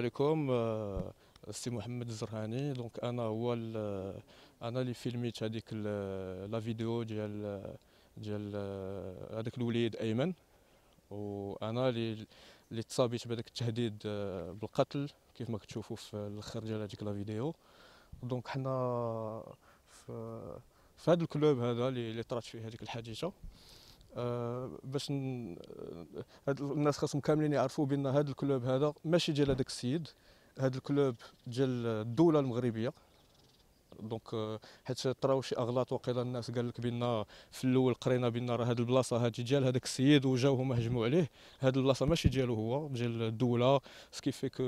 عليكم السي آه، محمد الزرهاني دونك انا هو آه، انا اللي فيلميت هذيك آه، لا فيديو ديال ديال هذاك الوليد ايمن وانا اللي اللي تصابيت بهذاك التهديد بالقتل كيف ما كتشوفوا في الاخر ديال هذيك لا فيديو دونك حنا في في هذا الكلوب هذا اللي طرات فيه هذيك الحادثه آه، باش آه، هاد الناس خاصهم كاملين يعرفوا بان هاد الكلوب هذا ماشي ديال هذاك السيد هاد الكلوب ديال الدوله المغربيه دونك آه، حيت طراو شي اغلاط وقيل الناس قال لك بان في الاول قرينا بان راه هاد البلاصه هادي ديال هذاك السيد وجاو هما هجموا عليه هاد البلاصه ماشي ديالو هو ديال الدوله سكيفيك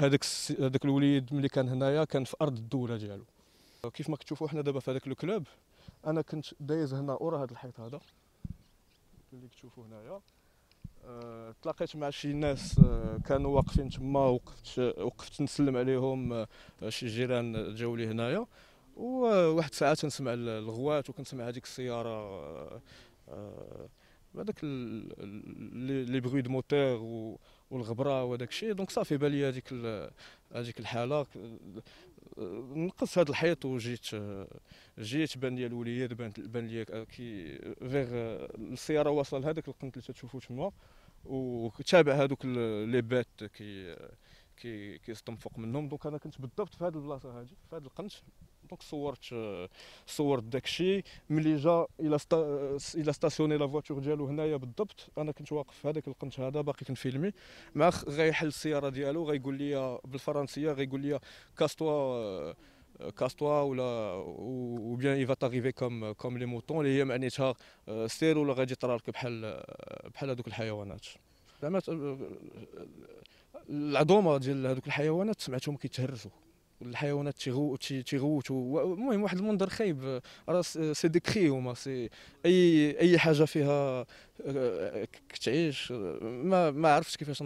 هذاك هذاك الوليد ملي كان هنايا كان في ارض الدوله ديالو كيف ما كتشوفوا حنا دابا في هذاك الكلوب انا كنت دايز هنا ورا هذا الحيط هذا اللي كتشوفوا هنايا أه، تلاقيت مع شي ناس أه، كانوا واقفين تما وقفت وقفت نسلم عليهم أه، شي جيران جاو لي هنايا وواحد الساعه تنسمع الغوات وكنسمع هذيك السياره هذاك لي بروي دو موتور والغبره وداك الشيء دونك صافي بان لي هذيك هذيك الحاله نقص هذا الحيط وجيت جيت بان ليا الوليد بان بان ليا كي فيغ السياره واصله هذاك القنت اللي تشوفو تما وتابع هذوك لي بات كي كي كيستنفق منهم دونك انا كنت بالضبط في هذه البلاصه هذه في هذا القنت دونك صورت صورت داكشي ملي جا الى الى ستاسيوني لا فواتور ديالو هنايا بالضبط انا كنت واقف في هذاك القنت هذا باقي كنفيلمي مع غيحل السياره ديالو غيقول لي بالفرنسيه غيقول لي كاستوا كاستوا ولا او بيان يفا تاريفي كوم كوم لي موطون اللي هي معناتها سير ولا غادي طرالك بحال بحال هذوك الحيوانات زعما العظومه ديال هذوك الحيوانات سمعتهم كيتهرسوا الحيوانات تيغو تيغوتوا المهم واحد المنظر خايب راه سي ديكري هما سي اي اي حاجه فيها آه، كتعيش ما ما عرفتش كيفاش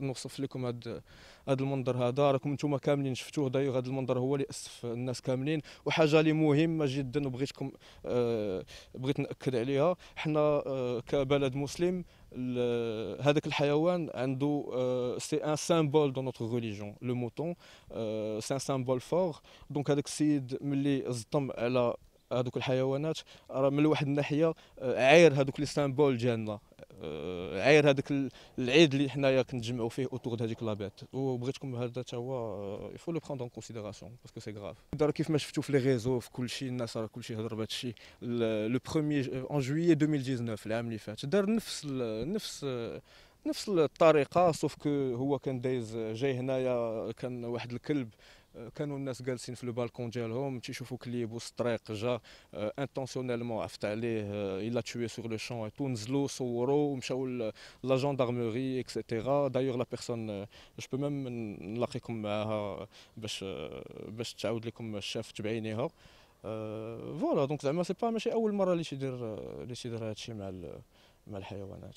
نوصف لكم هاد هذا المنظر هذا راكم انتم كاملين شفتوه دايوغ هذا المنظر هو اللي اسف الناس كاملين وحاجه اللي مهمه جدا وبغيتكم آه بغيت ناكد عليها حنا آه كبلد مسلم هذاك الحيوان عنده آه، سي ان سيمبول دو نوتر ريليجيون لو موطون آه، سي ان سيمبول فور دونك هذاك السيد ملي زطم على هذوك الحيوانات راه من واحد الناحيه آه، عير هذوك لي سيمبول ديالنا عاير هذاك العيد اللي حنايا كنتجمعوا فيه اوتور هذيك لابيت وبغيتكم هذا حتى هو يفو لو بروندون اون كونسيديراسيون باسكو سي غراف دار كيف ما شفتوا في لي ريزو في كل شيء الناس راه كل شيء هضر بهذا الشيء لو بروميي اون جويي 2019 العام اللي فات دار نفس نفس نفس الطريقه سوف كو هو كان دايز جاي هنايا كان واحد الكلب Euh, كانوا الناس جالسين في البالكون ديالهم تيشوفوا كليب وسط الطريق جا انتونسيونيلمون آه، عفت عليه الا تشوي سور لو شون تو نزلوا صوروا ومشاو لا جوندارمري اكسيتيرا دايوغ لا بيرسون جو بو ميم نلاقيكم معاها باش آه، باش تعاود لكم الشاف تبعينيها فوالا آه، دونك زعما سي با ماشي اول مره اللي تيدير اللي تيدير هادشي مع مع الحيوانات